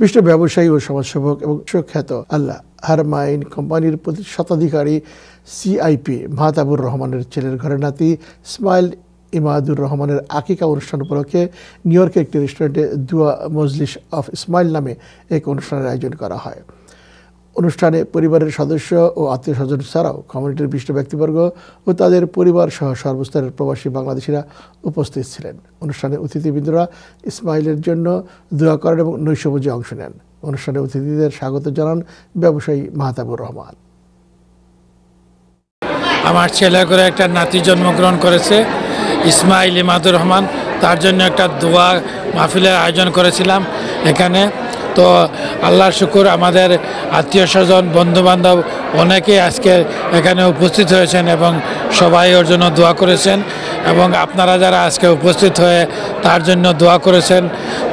বিশ্ব ব্যবসায়ী ও সমাজসেবক এবং সুখ্যাত আল্লাহ হারমাইন কোম্পানির প্রতি শতাধিকারী সিআইপি মাহতাবুর রহমানের ছেলের ঘরে নাতি স্মাইল ইমাদুর রহমানের আকিকা অনুষ্ঠান উপলক্ষে নিউ ইয়র্কের একটি রেস্টুরেন্টে দুয়া মজলিস অফ ইসমাইল নামে এক অনুষ্ঠানের আয়োজন করা হয় অনুষ্ঠানে পরিবারের সদস্য ও আত্মীয় স্বজন ছাড়াও কমিউনিটির বিশিষ্ট ব্যক্তিবর্গ ও তাদের পরিবার সহ সর্বস্তরের প্রবাসী বাংলাদেশিরা উপস্থিত ছিলেন অনুষ্ঠানে অতিথিবৃন্দরা ইসমাইলের জন্য দোয়া করেন এবং নৈশভোজে অংশ নেন অনুষ্ঠানে অতিথিদের স্বাগত জানান ব্যবসায়ী মাহতাবুর রহমান আমার ছেলে করে একটা নাতি জন্মগ্রহণ করেছে ইসমাইল ইমাদুর রহমান তার জন্য একটা দোয়া মাহফিলের আয়োজন করেছিলাম এখানে তো আল্লাহর শুকুর আমাদের আত্মীয় স্বজন বন্ধুবান্ধব অনেকেই আজকে এখানে উপস্থিত হয়েছেন এবং সবাই ওর জন্য দোয়া করেছেন এবং আপনারা যারা আজকে উপস্থিত হয়ে তার জন্য দোয়া করেছেন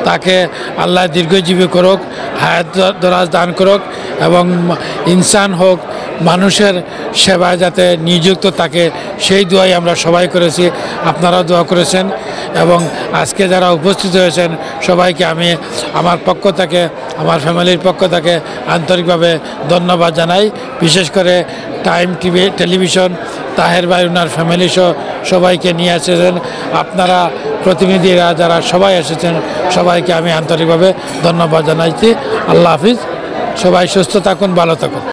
তাকে আল্লাহ দীর্ঘজীবী করুক হায়াত দরাজ দান করুক এবং ইনসান হোক মানুষের সেবায় যাতে নিযুক্ত থাকে সেই দোয়াই আমরা সবাই করেছি আপনারা দোয়া করেছেন এবং আজকে যারা উপস্থিত হয়েছেন সবাইকে আমি আমার পক্ষ থেকে আমার ফ্যামিলির পক্ষ থেকে আন্তরিকভাবে ধন্যবাদ জানাই বিশেষ করে টাইম টিভি টেলিভিশন তাহের ভাই ওনার ফ্যামিলি সহ সবাইকে নিয়ে এসেছেন আপনারা প্রতিনিধিরা যারা সবাই এসেছেন সবাইকে আমি আন্তরিকভাবে ধন্যবাদ জানাইছি আল্লাহ হাফিজ সবাই সুস্থ থাকুন ভালো থাকুন